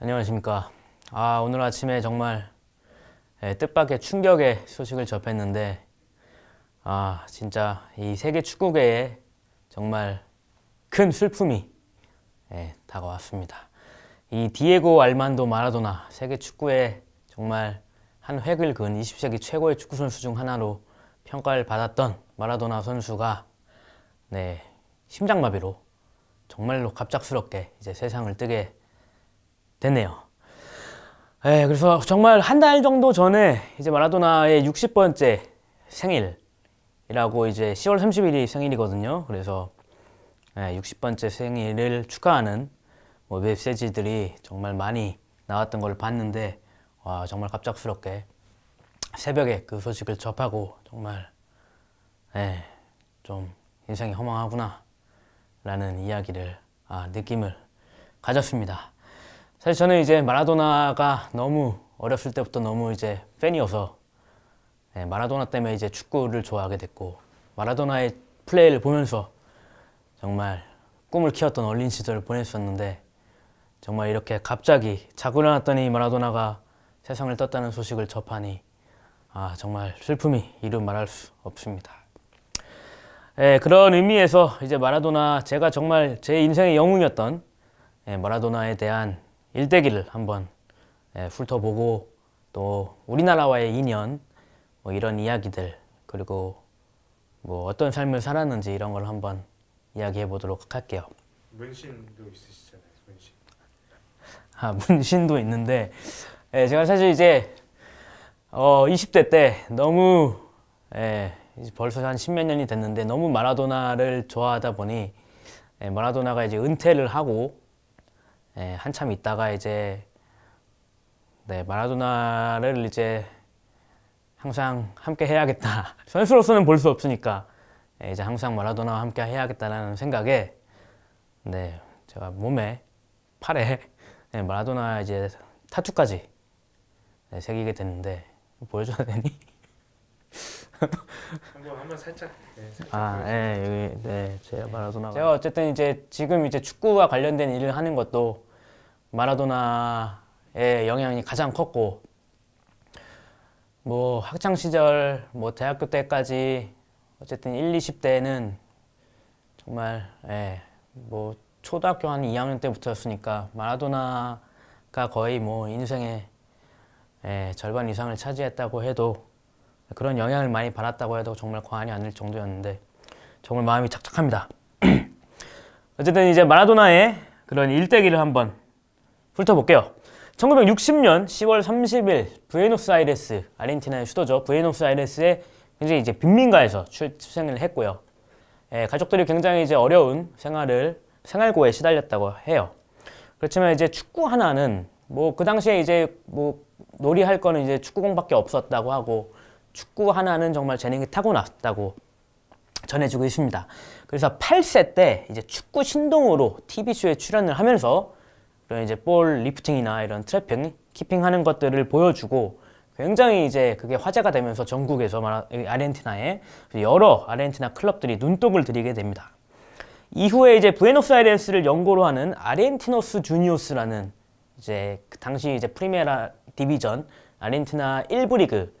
안녕하십니까. 아, 오늘 아침에 정말 예, 뜻밖의 충격의 소식을 접했는데 아, 진짜 이 세계 축구계에 정말 큰 슬픔이 예, 다가왔습니다. 이 디에고 알만도 마라도나 세계 축구에 정말 한 획을 그은 20세기 최고의 축구 선수 중 하나로 평가를 받았던 마라도나 선수가 네, 심장마비로 정말로 갑작스럽게 이제 세상을 뜨게 됐네요. 예, 그래서 정말 한 달 정도 전에 이제 마라도나의 60번째 생일이라고 이제 10월 30일이 생일이거든요. 그래서 예, 60번째 생일을 축하하는 뭐 메시지들이 정말 많이 나왔던 걸 봤는데 와, 정말 갑작스럽게 새벽에 그 소식을 접하고 정말 예, 좀 인생이 허망하구나 라는 이야기를 아, 느낌을 가졌습니다. 사실 저는 이제 마라도나가 너무 어렸을 때부터 너무 이제 팬이어서 네, 마라도나 때문에 이제 축구를 좋아하게 됐고 마라도나의 플레이를 보면서 정말 꿈을 키웠던 어린 시절을 보냈었는데 정말 이렇게 갑자기 자고 일어났더니 마라도나가 세상을 떴다는 소식을 접하니 아 정말 슬픔이 이루 말할 수 없습니다. 예, 그런 의미에서 이제 마라도나 제가 정말 제 인생의 영웅이었던 예, 마라도나에 대한 일대기를 한번 예, 훑어보고 또 우리나라와의 인연 뭐 이런 이야기들 그리고 뭐 어떤 삶을 살았는지 이런 걸 한번 이야기해 보도록 할게요. 문신도 있으시잖아요. 문신. 아 문신도 있는데 예, 제가 사실 이제 어, 20대 때 너무 예, 벌써 한 십몇 년이 됐는데 너무 마라도나를 좋아하다 보니 예, 마라도나가 이제 은퇴를 하고 네, 한참 있다가 이제 네, 마라도나를 이제 항상 함께 해야겠다. 선수로서는 볼 수 없으니까 네, 이제 항상 마라도나와 함께 해야겠다는 생각에 네, 제가 몸에 팔에 네, 마라도나 이제 타투까지 네, 새기게 됐는데 보여줘야 되니? 한번 한번 살짝. 네, 살짝 아, 예, 네, 네, 제가 마라도나. 제가 어쨌든 이제 지금 이제 축구와 관련된 일을 하는 것도 마라도나의 영향이 가장 컸고 뭐 학창 시절 뭐 대학교 때까지 어쨌든 1, 20대는 정말 예, 뭐 초등학교 한 2학년 때부터였으니까 마라도나가 거의 뭐 인생의 예, 절반 이상을 차지했다고 해도 그런 영향을 많이 받았다고 해도 정말 과언이 아닐 정도였는데 정말 마음이 착착합니다. 어쨌든 이제 마라도나의 그런 일대기를 한번 훑어볼게요. 1960년 10월 30일 부에노스아이레스, 아르헨티나의 수도죠. 부에노스아이레스의 굉장히 이제 빈민가에서 출생을 했고요. 예, 가족들이 굉장히 이제 어려운 생활을 생활고에 시달렸다고 해요. 그렇지만 이제 축구 하나는 뭐 그 당시에 이제 뭐 놀이할 거는 이제 축구공밖에 없었다고 하고 축구 하나는 정말 재능이 타고났다고 전해주고 있습니다. 그래서 8세 때 이제 축구 신동으로 TV쇼에 출연을 하면서 그런 이제 볼 리프팅이나 이런 트래핑, 키핑 하는 것들을 보여주고 굉장히 이제 그게 화제가 되면서 전국에서 아르헨티나에 여러 아르헨티나 클럽들이 눈독을 들이게 됩니다. 이후에 이제 부에노스아이레스를 연고로 하는 아르헨티노스 주니오스라는 이제 그 당시 이제 프리메라 디비전 아르헨티나 1부 리그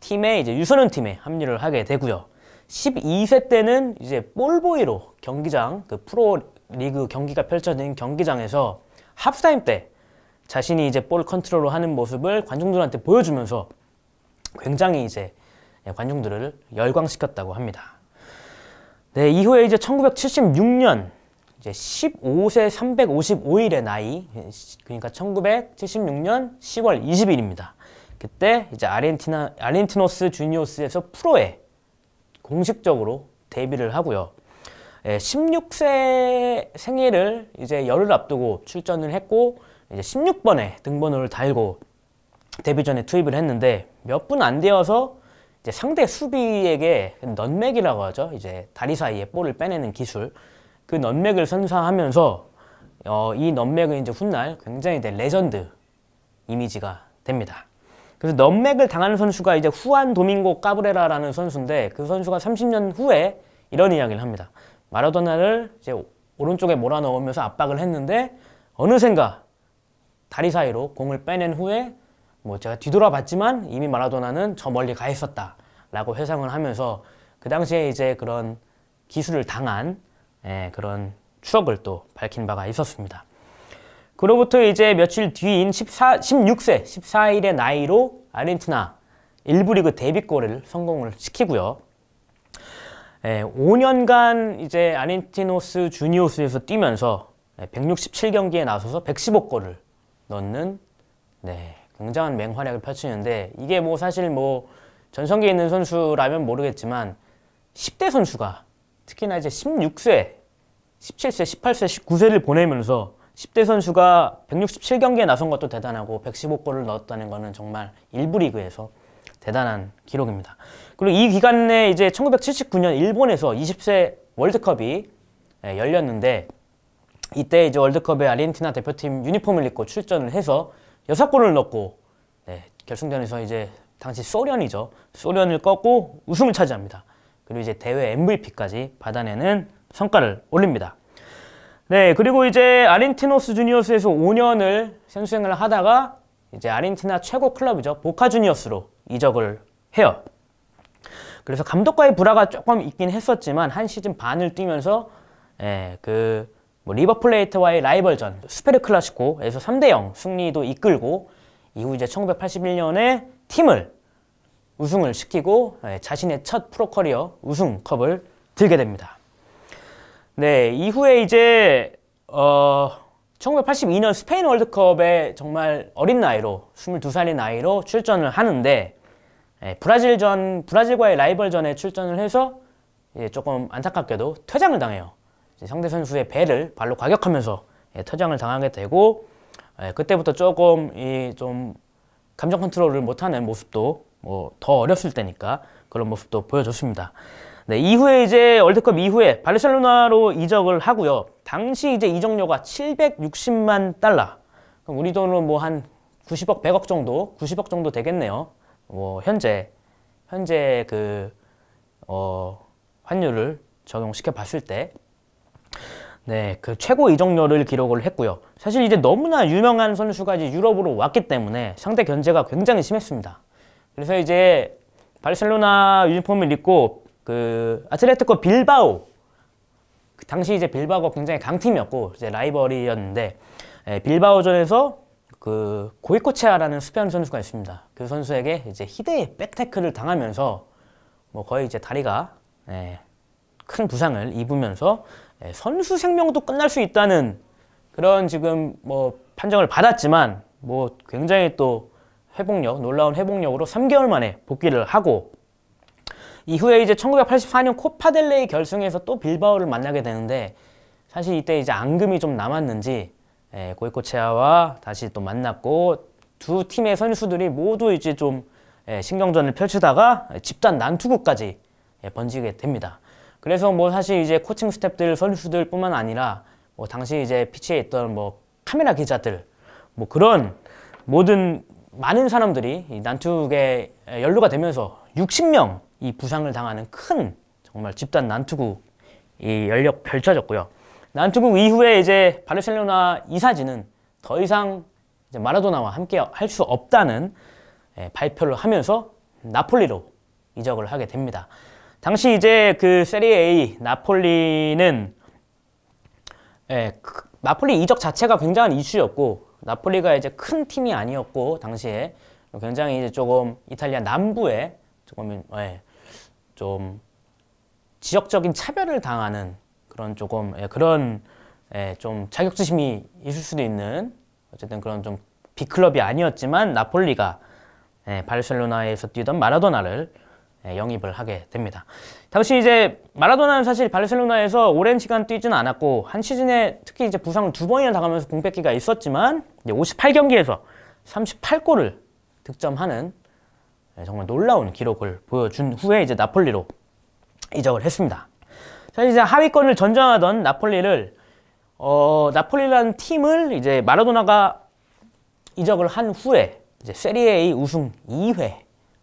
팀에 이제 유소년 팀에 합류를 하게 되고요. 12세 때는 이제 볼보이로 경기장 그 프로 리그 경기가 펼쳐진 경기장에서 합스타임 때 자신이 이제 볼 컨트롤로 하는 모습을 관중들한테 보여주면서 굉장히 이제 예, 관중들을 열광시켰다고 합니다. 네, 이후에 이제 1976년 이제 15세 355일의 나이 그러니까 1976년 10월 20일입니다. 그때 이제 아르헨티나 아르헨티노스 주니오스에서 프로에 공식적으로 데뷔를 하고요. 예, 16세 생일을 이제 열흘 앞두고 출전을 했고 이제 16번에 등번호를 달고 데뷔전에 투입을 했는데 몇 분 안 되어서 이제 상대 수비에게 그 넌맥이라고 하죠. 이제 다리 사이에 볼을 빼내는 기술. 그 넌맥을 선사하면서 어, 이 넌맥은 이제 훗날 굉장히 레전드 이미지가 됩니다. 그래서 넘맥을 당하는 선수가 이제 후안 도밍고 까브레라라는 선수인데 그 선수가 30년 후에 이런 이야기를 합니다. 마라도나를 이제 오른쪽에 몰아넣으면서 압박을 했는데 어느샌가 다리 사이로 공을 빼낸 후에 뭐 제가 뒤돌아봤지만 이미 마라도나는 저 멀리 가 있었다 라고 회상을 하면서 그 당시에 이제 그런 기술을 당한 예, 그런 추억을 또 밝힌 바가 있었습니다. 그로부터 이제 며칠 뒤인 14, 16세, 14일의 나이로 아르헨티나 일부 리그 데뷔골을 성공을 시키고요. 예, 5년간 이제 아르헨티노스 주니오스에서 뛰면서 167경기에 예, 나서서 115골을 넣는 네, 굉장한 맹활약을 펼치는데 이게 뭐 사실 뭐 전성기에 있는 선수라면 모르겠지만 10대 선수가 특히나 이제 16세, 17세, 18세, 19세를 보내면서 10대 선수가 167경기에 나선 것도 대단하고 115골을 넣었다는 것은 정말 일부 리그에서 대단한 기록입니다. 그리고 이 기간 내 이제 1979년 일본에서 20세 월드컵이 예, 열렸는데 이때 이제 월드컵에 아르헨티나 대표팀 유니폼을 입고 출전을 해서 6골을 넣고 네, 결승전에서 이제 당시 소련이죠. 소련을 꺾고 우승을 차지합니다. 그리고 이제 대회 MVP까지 받아내는 성과를 올립니다. 네, 그리고 이제 아르헨티노스 주니어스에서 5년을 선수생을 하다가 이제 아르헨티나 최고 클럽이죠. 보카 주니어스로 이적을 해요. 그래서 감독과의 불화가 조금 있긴 했었지만 한 시즌 반을 뛰면서 예, 그뭐 리버플레이트와의 라이벌전 스페르 클라시코에서 3대 0 승리도 이끌고 이후 이제 1981년에 팀을 우승을 시키고 예, 자신의 첫 프로 커리어 우승컵을 들게 됩니다. 네, 이후에 이제 어 1982년 스페인 월드컵에 정말 어린 나이로 22살의 나이로 출전을 하는데 예, 브라질전 브라질과의 라이벌전에 출전을 해서 예, 조금 안타깝게도 퇴장을 당해요. 이제 상대 선수의 배를 발로 과격하면서 예, 퇴장을 당하게 되고 예, 그때부터 조금 이 좀 감정 컨트롤을 못하는 모습도 뭐 더 어렸을 때니까 그런 모습도 보여줬습니다. 네, 이후에 이제 월드컵 이후에 바르셀로나로 이적을 하고요. 당시 이제 이적료가 760만 달러. 그럼 우리 돈으로 뭐 한 90억, 100억 정도, 90억 정도 되겠네요. 뭐 현재 현재 그 어, 환율을 적용시켜 봤을 때 네, 그 최고 이적료를 기록을 했고요. 사실 이제 너무나 유명한 선수가 이제 유럽으로 왔기 때문에 상대 견제가 굉장히 심했습니다. 그래서 이제 바르셀로나 유니폼을 입고 그 아틀레티코 빌바오 그 당시 이제 빌바오가 굉장히 강팀이었고 이제 라이벌이었는데 에, 예, 빌바오전에서 그 고이코체아라는 스페인 선수가 있습니다. 그 선수에게 이제 히데의 백테크를 당하면서 뭐 거의 이제 다리가 에, 예, 큰 부상을 입으면서 에, 예, 선수 생명도 끝날 수 있다는 그런 지금 뭐 판정을 받았지만 뭐 굉장히 또 회복력 놀라운 회복력으로 3개월 만에 복귀를 하고 이후에 이제 1984년 코파델레이 결승에서 또 빌바오를 만나게 되는데 사실 이때 이제 앙금이 좀 남았는지 예, 고이코체아와 다시 또 만났고 두 팀의 선수들이 모두 이제 좀 예, 신경전을 펼치다가 집단 난투구까지 예, 번지게 됩니다. 그래서 뭐 사실 이제 코칭 스탭들 선수들 뿐만 아니라 뭐 당시 이제 피치에 있던 뭐 카메라 기자들 뭐 그런 모든 많은 사람들이 난투에 연루가 되면서 60명 이 부상을 당하는 큰 정말 집단 난투국이 연력 펼쳐졌고요. 난투국 이후에 이제 바르셀로나 이사진은 더 이상 이제 마라도나와 함께 할 수 없다는 예, 발표를 하면서 나폴리로 이적을 하게 됩니다. 당시 이제 그 세리에 A 나폴리는 예, 그 나폴리 이적 자체가 굉장한 이슈였고 나폴리가 이제 큰 팀이 아니었고 당시에 굉장히 이제 조금 이탈리아 남부에 조금 예, 좀 지역적인 차별을 당하는 그런 조금 예, 그런 예, 좀 자격지심이 있을 수도 있는 어쨌든 그런 좀 빅클럽이 아니었지만 나폴리가 예, 바르셀로나에서 뛰던 마라도나를 예, 영입을 하게 됩니다. 당시 이제 마라도나는 사실 바르셀로나에서 오랜 시간 뛰지 않았고 한 시즌에 특히 이제 부상을 두 번이나 당하면서 공백기가 있었지만 58경기에서 38골을 득점하는 네, 정말 놀라운 기록을 보여준 후에 이제 나폴리로 이적을 했습니다. 자 이제 하위권을 전전하던 나폴리를 어 나폴리라는 팀을 이제 마라도나가 이적을 한 후에 이제 세리에 A 우승 2회,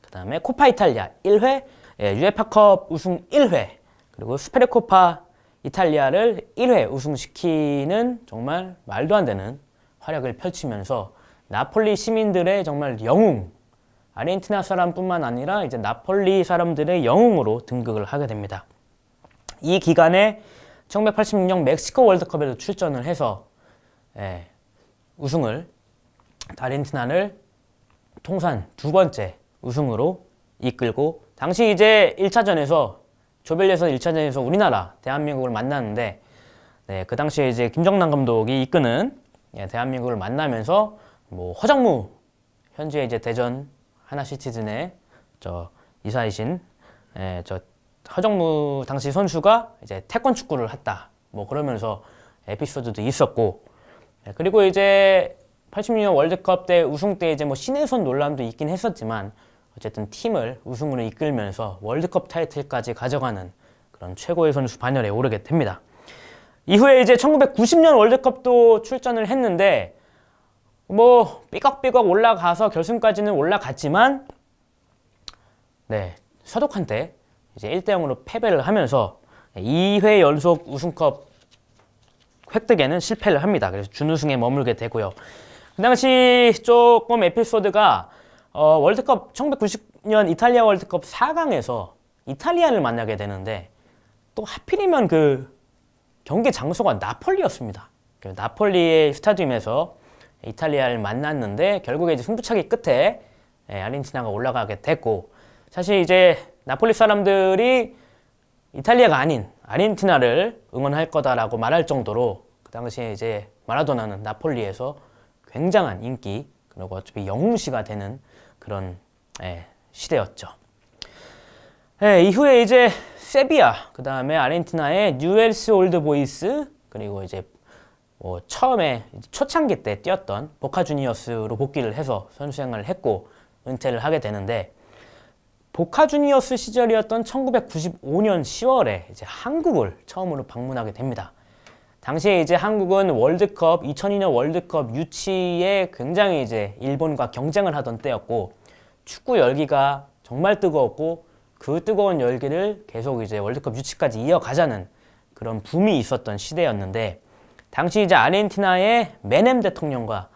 그 다음에 코파 이탈리아 1회, 예, 유에파컵 우승 1회, 그리고 스페르코파 이탈리아를 1회 우승시키는 정말 말도 안 되는 활약을 펼치면서 나폴리 시민들의 정말 영웅 아르헨티나 사람뿐만 아니라 이제 나폴리 사람들의 영웅으로 등극을 하게 됩니다. 이 기간에 1986년 멕시코 월드컵에도 출전을 해서 예, 우승을 아르헨티나를 통산 두 번째 우승으로 이끌고 당시 이제 1차전에서 조별리에 1차전에서 우리나라 대한민국을 만났는데 네, 그 당시에 이제 김정남 감독이 이끄는 예, 대한민국을 만나면서 뭐 허정무 현재 이제 대전 하나시티즌의 저 이사이신 예, 저 허정무 당시 선수가 이제 태권 축구를 했다. 뭐 그러면서 에피소드도 있었고 예, 그리고 이제 86년 월드컵 때 우승 때 이제 뭐 신외선 논란도 있긴 했었지만 어쨌든 팀을 우승으로 이끌면서 월드컵 타이틀까지 가져가는 그런 최고의 선수 반열에 오르게 됩니다. 이후에 이제 1990년 월드컵도 출전을 했는데 뭐 삐걱삐걱 올라가서 결승까지는 올라갔지만 네 서독한테 이제 1대0으로 패배를 하면서 2회 연속 우승컵 획득에는 실패를 합니다. 그래서 준우승에 머물게 되고요. 그 당시 조금 에피소드가 어, 월드컵 1990년 이탈리아 월드컵 4강에서 이탈리아를 만나게 되는데 또 하필이면 그 경기 장소가 나폴리였습니다. 그 나폴리의 스타디움에서 이탈리아를 만났는데 결국에 이제 승부차기 끝에 예, 아르헨티나가 올라가게 됐고 사실 이제 나폴리 사람들이 이탈리아가 아닌 아르헨티나를 응원할 거다라고 말할 정도로 그 당시에 이제 마라도나는 나폴리에서 굉장한 인기 그리고 어차피 영웅시가 되는 그런 예, 시대였죠. 예, 이후에 이제 세비야, 그 다음에 아르헨티나의 뉴엘스 올드 보이스, 그리고 이제 어, 처음에 초창기 때 뛰었던 보카 주니어스로 복귀를 해서 선수 생활을 했고 은퇴를 하게 되는데 보카 주니어스 시절이었던 1995년 10월에 이제 한국을 처음으로 방문하게 됩니다. 당시에 이제 한국은 월드컵 2002년 월드컵 유치에 굉장히 이제 일본과 경쟁을 하던 때였고 축구 열기가 정말 뜨거웠고 그 뜨거운 열기를 계속 이제 월드컵 유치까지 이어가자는 그런 붐이 있었던 시대였는데 당시 이제 아르헨티나의 메넴 대통령과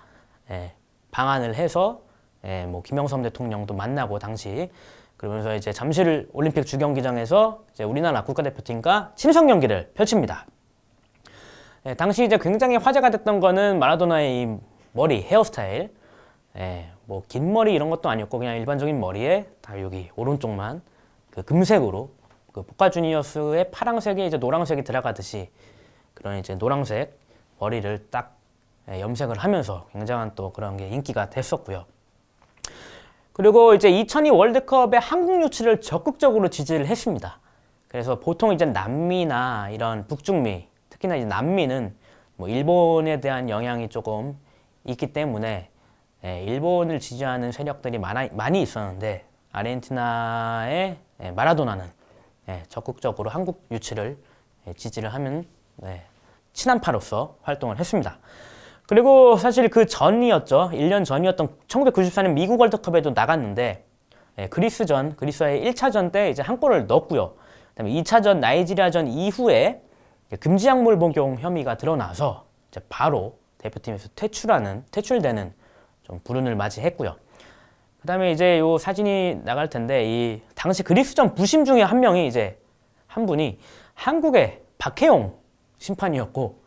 예, 방한을 해서 예, 뭐 김영삼 대통령도 만나고 당시 그러면서 이제 잠실 올림픽 주경기장에서 이제 우리나라 국가대표팀과 친선 경기를 펼칩니다. 예, 당시 이제 굉장히 화제가 됐던 거는 마라도나의 이 머리 헤어스타일 예, 뭐긴 머리 이런 것도 아니었고 그냥 일반적인 머리에 다 여기 오른쪽만 그 금색으로 그 보카 주니어스의 파랑색에 이제 노랑색이 들어가듯이 그런 이제 노랑색 머리를 딱 예, 염색을 하면서 굉장한 또 그런 게 인기가 됐었고요. 그리고 이제 2002 월드컵에 한국 유치를 적극적으로 지지를 했습니다. 그래서 보통 이제 남미나 이런 북중미, 특히나 이제 남미는 뭐 일본에 대한 영향이 조금 있기 때문에 예, 일본을 지지하는 세력들이 많아, 많이 있었는데 아르헨티나의 예, 마라도나는 예, 적극적으로 한국 유치를 예, 지지를 하면 네, 친한파로서 활동을 했습니다. 그리고 사실 그 전이었죠. 1년 전이었던 1994년 미국 월드컵에도 나갔는데 예, 그리스전, 그리스와의 1차전 때 이제 한 골을 넣었고요. 그다음에 2차전 나이지리아전 이후에 금지약물 복용 혐의가 드러나서 이제 바로 대표팀에서 퇴출하는 퇴출되는 좀 불운을 맞이했고요. 그다음에 이제 요 사진이 나갈 텐데 이 당시 그리스전 부심 중에 한 명이 이제 한 분이 한국의 박혜용 심판이었고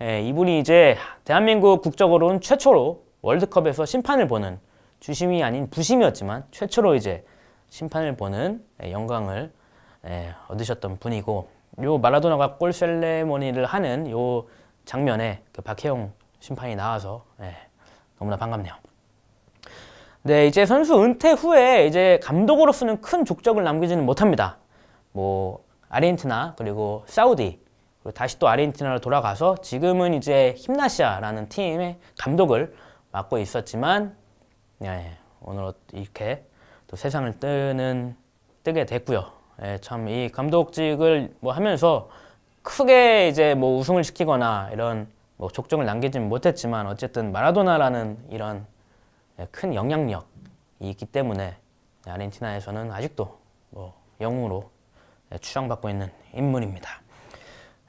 예, 이분이 이제 대한민국 국적으로는 최초로 월드컵에서 심판을 보는 주심이 아닌 부심이었지만 최초로 이제 심판을 보는 예, 영광을 예, 얻으셨던 분이고 요 마라도나가 골 셀레모니를 하는 요 장면에 그 박혜영 심판이 나와서 예, 너무나 반갑네요. 네, 이제 선수 은퇴 후에 이제 감독으로서는 큰 족적을 남기지는 못합니다. 뭐 아르헨티나 그리고 사우디 그리고 다시 또 아르헨티나로 돌아가서 지금은 이제 힘나시아라는 팀의 감독을 맡고 있었지만 예, 오늘 이렇게 또 세상을 뜨는 뜨게 됐고요. 예, 참 이 감독직을 뭐 하면서 크게 이제 뭐 우승을 시키거나 이런 뭐 족정을 남기진 못했지만 어쨌든 마라도나라는 이런 예, 큰 영향력이 있기 때문에 아르헨티나에서는 아직도 뭐 영웅으로 예, 추앙받고 있는 인물입니다.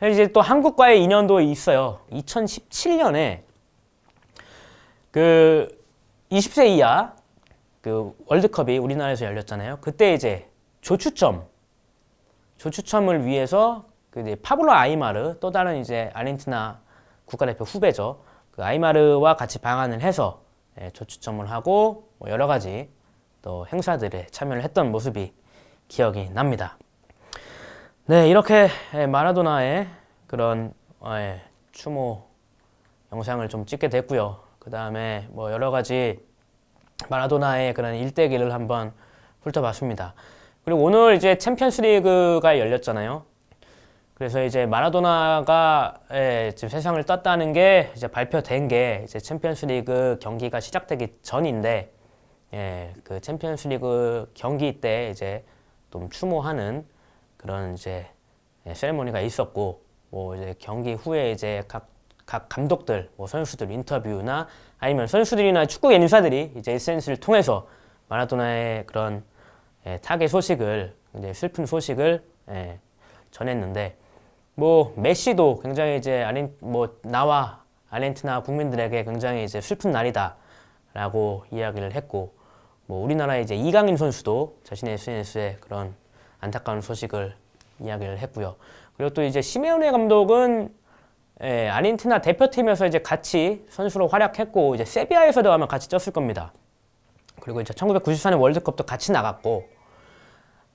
이제 또 한국과의 인연도 있어요. 2017년에 그 20세 이하 그 월드컵이 우리나라에서 열렸잖아요. 그때 이제 조추첨 조추첨을 위해서 그 파블로 아이마르 또 다른 이제 아르헨티나 국가대표 후배죠. 그 아이마르와 같이 방한을 해서 예, 조추첨을 하고 뭐 여러 가지 또 행사들에 참여를 했던 모습이 기억이 납니다. 네, 이렇게 예, 마라도나의 그런 아, 예, 추모 영상을 좀 찍게 됐고요. 그 다음에 뭐 여러 가지 마라도나의 그런 일대기를 한번 훑어봤습니다. 그리고 오늘 이제 챔피언스 리그가 열렸잖아요. 그래서 이제 마라도나가 예, 지금 세상을 떴다는 게 이제 발표된 게 이제 챔피언스 리그 경기가 시작되기 전인데 예, 그 챔피언스 리그 경기 때 이제 좀 추모하는 그런 이제 예, 세레모니가 있었고 뭐 이제 경기 후에 이제 각, 각 감독들 뭐 선수들 인터뷰나 아니면 선수들이나 축구 인사들이 이제 SNS를 통해서 마라도나의 그런 예, 타계 소식을 이제 슬픈 소식을 예, 전했는데 뭐 메시도 굉장히 이제 아르헨 뭐 나와 아르헨티나 국민들에게 굉장히 이제 슬픈 날이다라고 이야기를 했고 뭐 우리나라 이제 이강인 선수도 자신의 SNS에 그런 안타까운 소식을 이야기를 했고요. 그리고 또 이제 시메오네 감독은 예, 아르헨티나 대표팀에서 이제 같이 선수로 활약했고 이제 세비야에서도 아마 같이 쪘을 겁니다. 그리고 이제 1994년 월드컵도 같이 나갔고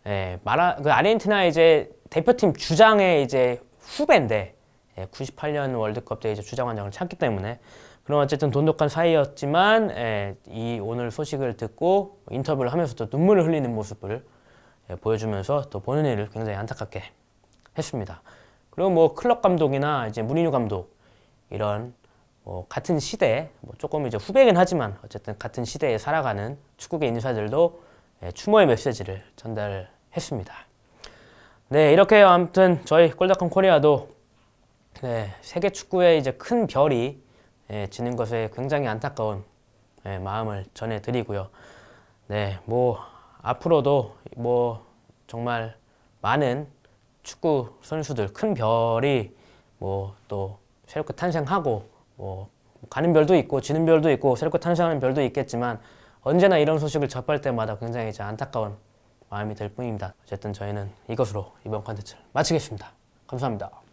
예, 마라 그 아르헨티나 이제 대표팀 주장의 이제 후배인데 예, 98년 월드컵 때 이제 주장원장을 찾기 때문에 그럼 어쨌든 돈독한 사이였지만 예, 이 오늘 소식을 듣고 인터뷰를 하면서 또 눈물을 흘리는 모습을 예, 보여주면서 또 보는 일을 굉장히 안타깝게 했습니다. 그리고 뭐 클럽 감독이나 이제 무리뉴 감독 이런 뭐 같은 시대 뭐 조금 이제 후배긴 하지만 어쨌든 같은 시대에 살아가는 축구계 인사들도 예, 추모의 메시지를 전달했습니다. 네 이렇게 아무튼 저희 골닷컴 코리아도 네, 세계 축구의 이제 큰 별이 예, 지는 것에 굉장히 안타까운 예, 마음을 전해드리고요. 네, 뭐 앞으로도 뭐 정말 많은 축구 선수들 큰 별이 뭐 또 새롭게 탄생하고 뭐 가는 별도 있고 지는 별도 있고 새롭게 탄생하는 별도 있겠지만 언제나 이런 소식을 접할 때마다 굉장히 이제 안타까운 마음이 될 뿐입니다. 어쨌든 저희는 이것으로 이번 컨텐츠를 마치겠습니다. 감사합니다.